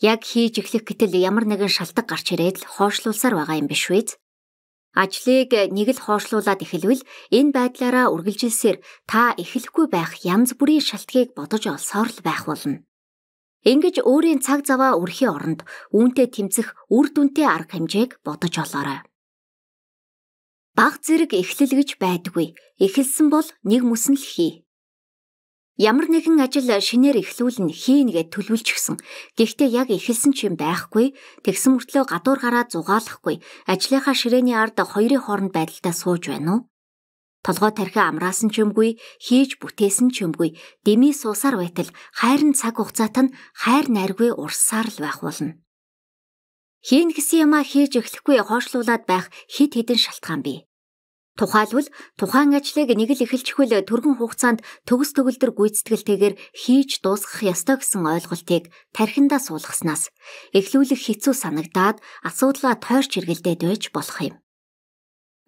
Speaker 1: Яг хийж эхлэх гэтэл ямар нэгэн шалтгаан гарч ирээд л хоошлуулсаар байгаа юм биш үү? Ажлыг нэг л хоошлуулад эхэлвэл энэ байдлаараа үргэлжилсээр та эхлэхгүй байх янз бүрийн шалтгаыг бодож олсоор л байх болно. Ингэж өөрийн цаг заваа өрхийн оронд үүнтэй тэмцэх үр дүнтэй арга хэмжээг бодож олоорой. Баг зэрэг эхлэл гэж байдаггүй. Эхэлсэн бол нэг мөснөл хий. Ямар нэгэн ажил шинээр эхлүүлэн хийн гэд төлөвлөжчихсэн. Гэхдээ яг эхэлсэн ч юм байхгүй. Тэгсэн мөртлөө гадуур гараа зугаалахгүй. Ажлынхаа ширээний ард хоёрын хооронд байдалтай сууж байна уу? Толгой тархи амраасан ч юмгүй, хийж бүтээсэн ч юмгүй. Дэмий суусаар байтал хайрын цаг хугацаат нь хайр найргүй урсаар л байх болно. Хийн гэсэн юмаа хийж эхлэхгүй хоошлуулад байх хид хідэн шалтгаан бий. Тухайлбал тухайн ажлыг нэг л эхэлчихвэл түргэн хугацаанд төгс төгөлдөр гүйцэтгэлтэйгээр хийж дуусгах ёстой гэсэн ойлголтыг тархиндаа суулгаснаас эхлүүлэх хэцүү санагдаад асуудлаа тойрч эргэлдээд байж болох юм.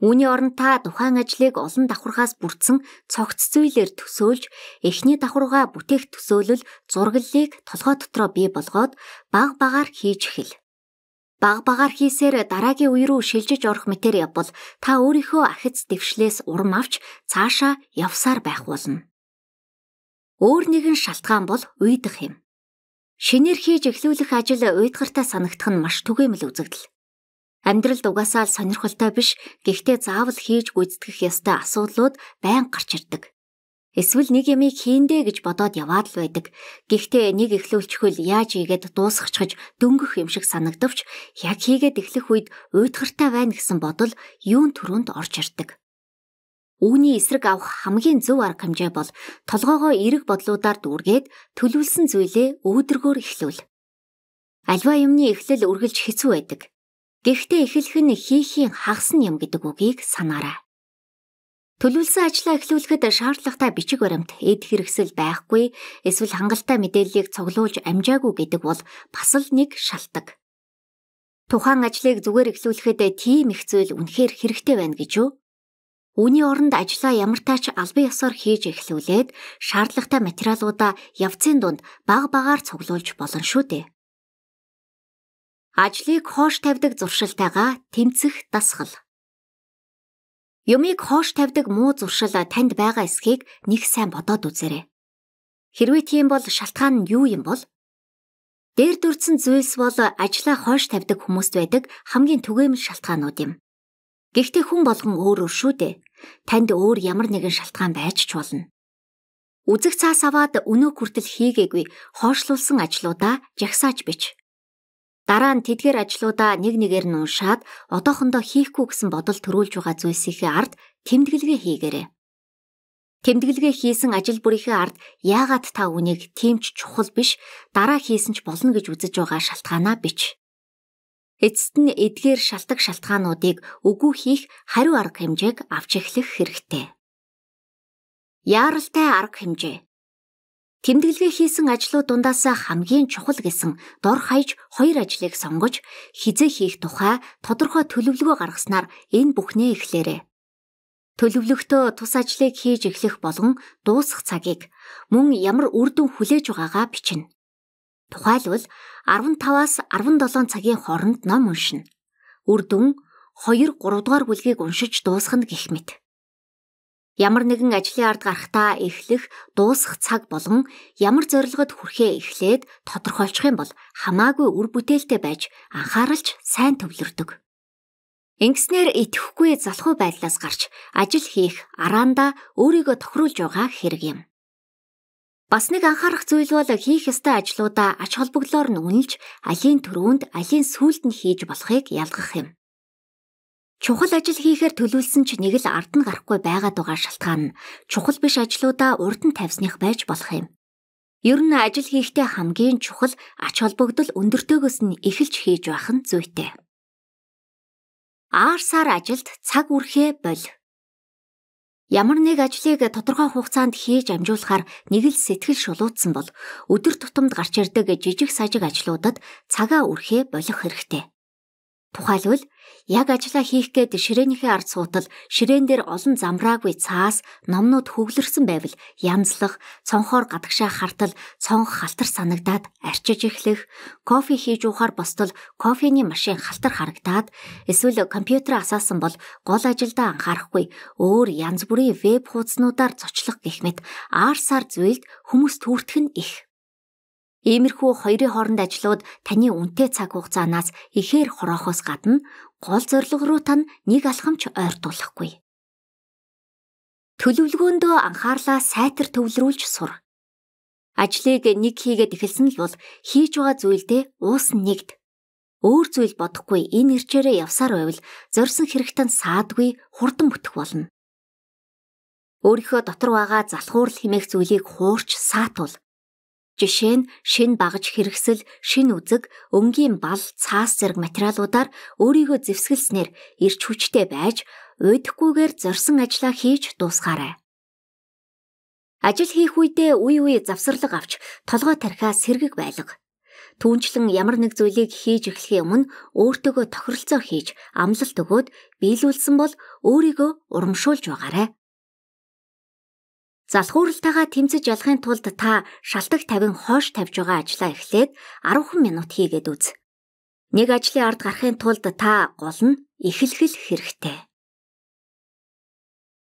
Speaker 1: Үүний оронд та тухайн ажлыг олон давхаргаас бүрдсэн цогц зүйлээр төсөөлж, эхний давхаргаа бүтээх төсөөлөл зураглалыг толгой дотроо бий болгоод баг багаар хийж эхэл баг багаар хийсээр дараагийн үе рүү шилжиж орох мэтэр явбал та өөрийнхөө ахиц дэвшлээс урам авч цаашаа явсаар байх болно. Өөр нэгэн шалтгаан бол уйдах юм. Шинээр хийж эхлүүлэх ажил уйдгартай санагдах нь маш түгээмэл үзэгдэл. Амьдралд угаасаа л сонирхолтой биш, гэхдээ заавал хийж гүйцэтгэх ёстой асуудлууд байн гарч ирдэг. Эсвэл нэг ямыг хийндэ гэж бодоод яваад л байдаг. Гэхдээ нэг эхлүүлчихвэл яаж ийгээд дуусгахчихж дөнгөх юм шиг санагдвч яг хийгээд эхлэх үед уйтгартай байна гэсэн бодол юун төрөнд орж ирдэг. Үүний эсрэг авах хамгийн зөв арга хэмжээ бол толгоогоо эрэг бодлуудаар дүүргээд төлөвлөсөн зүйлээ өөдрөгөөр эхлүүл. Альва юмны эхлэл үргэлж хэцүү байдаг. Гэхдээ эхлэх нь хийхийн хагас нь юм гэдэг үгийг санаарай. Төлөвлөсөн ажлаа эхлүүлэхэд шаардлагатай бичиг баримт, эд хэрэгсэл байхгүй, эсвэл хангалттай мэдээллийг цуглуулж амжаагүй гэдэг бол бас л нэг шалтгаан. Тухайн ажлыг зүгээр эхлүүлэхэд тийм их зүйл үнэхээр хэрэгтэй байна гэж үү? Үүний оронд ажлаа ямартай ч албан ёсоор хийж эхлүүлээд шаардлагатай материалуудаа явцын дунд баг багаар цуглуулж болно шүү дээ. Ажлыг хоош тавьдаг зуршилтайгаа тэмцэх дасгал Юмыг хоош тавьдаг муу зуршил танд байгаа эсхийг нэг сайн бодоод үзээрэй. Хэрвээ тийм бол шалтгаан нь юу юм бол? Дээр дүрцэн зүйлс бол ажлаа хоош тавьдаг хүмүүст байдаг хамгийн түгээмэл шалтгаанууд юм. Гэхдээ хүн болгон өөр өөр шүү дээ. Танд өөр ямар нэгэн шалтгаан байж ч болно. Үзэг цаас аваад өнөө хүртэл хийгээгүй хоошлуулсан ажлуудаа жагсааж бич. Дараа нь тэдгээр ажлуудаа нэг нэгээр нь уншаад одоохондоо хийхгүй гэсэн бодол төрүүлж байгаа зүйлсийнхээ ард тэмдэглэгээ хийгээрэй. Тэмдэглэгээ хийсэн ажил бүрийнхээ ард яагаад та үнийг тэмч чухал биш дараа хийсэн ч болно гэж үзэж байгаа шалтгаанаа бич. Эцэст нь эдгээр шалтгаан шалтгаануудыг үгүй хийх хариу арга хэмжээг авч эхлэх хэрэгтэй. Яаралтай арга хэмжээ Тэмдэглэгээ хийсэн ажлууд дундаас хамгийн чухал гэсэн дор хаяж хоёр ажлыг сонгож хизээ хийх тухай тодорхой төлөвлөгөө гаргаснаар энэ бүхнээ эхлээрээ. Төлөвлөختөө тус ажлыг хийж эхлэх болон дуусах цагийг мөн ямар үр дүн хүлээж байгаагаа бичнэ. Тухайлбал 15-аас 17 цагийн хооронд ном уншина. Үр дүн 2-3 дугаар бүлгийг уншиж дуусгана гэх мэт. Ямар нэгэн ажлын ард гарахтаа эхлэх, дуусах цаг болон ямар зорилгод хүрэхээ эхлээд тодорхойлчих юм бол хамаагүй үр бүтээлтэй байж анхааралч сайн төвлөрдөг. Ингэснээр итгэхгүй залхуу байдлаас гарч ажил хийх араанда өөрийгөө тохируулж байгаа хэрэг юм. Бас нэг анхаарах зүйл бол хийх ёстой ажлуудаа ач холбогдлоор нь үнэлж, алийн түрүүнд, алийн сүүлд нь хийж болохыг ялгах юм. Чухал ажил хийхээр төлөвлөсөн ч нэг л ард нь гарахгүй байгаад байгаа шалтгаан нь чухал биш ажлуудаа урд нь тавьсных байж болох юм. Ер нь ажил хийхдээ хамгийн чухал ач холбогдол өндөртөөгөөс нь эхэлж хийж байх нь зүйтэй. Аарсаар ажилд цаг үрхээ боль. Ямар нэг ажлыг тодорхой хугацаанд хийж амжуулахаар нэг л сэтгэл шулуутсан бол өдөр тутамд гарч ирдэг жижиг сажиг ажлуудад цагаа үрхээ болох хэрэгтэй. Тухайлбал яг ажилла хийх гээд ширээнийхээ ард суутал ширээн дээр олон замраагүй цаас номнууд хөглөрсөн байвал янзлах, цонхоор гадагшаа хартал, цонх халтар санагдаад арчиж эхлэх, кофе хийж уухаар бостол кофений машин халтар харагдаад эсвэл компьютер асаасан бол гол ажилдаа анхаарахгүй өөр янз бүрийн веб хуудаснуудаар зочлох гэх мэт арсаар зүйлд хүмүүс түүртэх нь их. Иймэрхүү хоёрын хооронд ажлууд таны үнэтэй цаг хугацаанаас ихээр хороохоос гадна гол зорилго руу тань нэг алхамч ойртуулахгүй. Төлөвлөгөөндөө анхаарлаа сайтар төвлөрүүлж сур. Ажлыг нэг хийгээд эхэлсэн л бол хийж байгаа зүйлдээ уус нэгд. Өөр зүйл бодохгүй энэ ирчээрээ явсаар байвал зорьсон хэрэгтэн саадгүй хурдан бүтэх болно. Өөрийнхөө дотор байгаа залхуурл хэмээх зүйлийг хуурч саатуул Жишээ нь шин багаж хэрэгсэл, шин үзэг, өнгийн бал, цаас зэрэг материалуудаар өөрийгөө зэвсгэлснээр ирч хүчтэй байж, уйдахгүйгээр зорсон ажлаа хийж дуусгаарай. Ажил хийх үедээ үе үе завсарлаг авч толгой тархиа сэргэг байлга. Түүнчлэн ямар нэг зүйлийг хийж эхлэхийн өмнө өөртөөгөө тохиролцоо хийж амлалт өгөөд биелүүлсэн бол өөрийгөө урамшуулж байгаарай. Залхууралтайгаа тэмцэж ялахын тулд та шалтгаан тавин хоош тавьж байгаа ажлаа эхлээд 10 минут хийгээд үз. Нэг ажлын ард гарахын тулд та гол нь эхлэх хэрэгтэй.